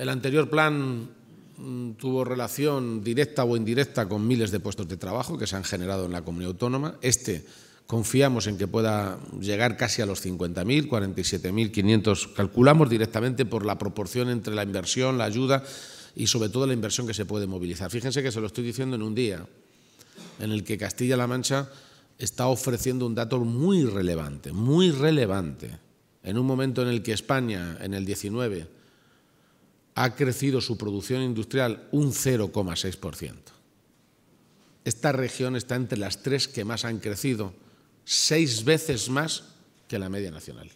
El anterior plan mm, tuvo relación directa o indirecta con miles de puestos de trabajo que se han generado en la comunidad autónoma. Este confiamos en que pueda llegar casi a los 50.000, 47.500. Calculamos directamente por la proporción entre la inversión, la ayuda y sobre todo la inversión que se puede movilizar. Fíjense que se lo estoy diciendo en un día en el que Castilla-La Mancha está ofreciendo un dato muy relevante, muy relevante. En un momento en el que España, en el 19, ha crecido su producción industrial un 0,6%. Esta región está entre las tres que más han crecido, seis veces más que la media nacional.